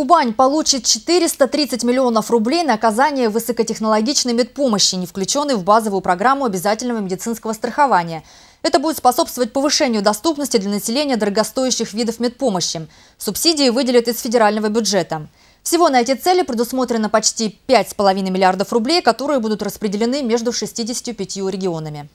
Кубань получит 430 миллионов рублей на оказание высокотехнологичной медпомощи, не включенной в базовую программу обязательного медицинского страхования. Это будет способствовать повышению доступности для населения дорогостоящих видов медпомощи. Субсидии выделят из федерального бюджета. Всего на эти цели предусмотрено почти 5,5 миллиардов рублей, которые будут распределены между 65 регионами.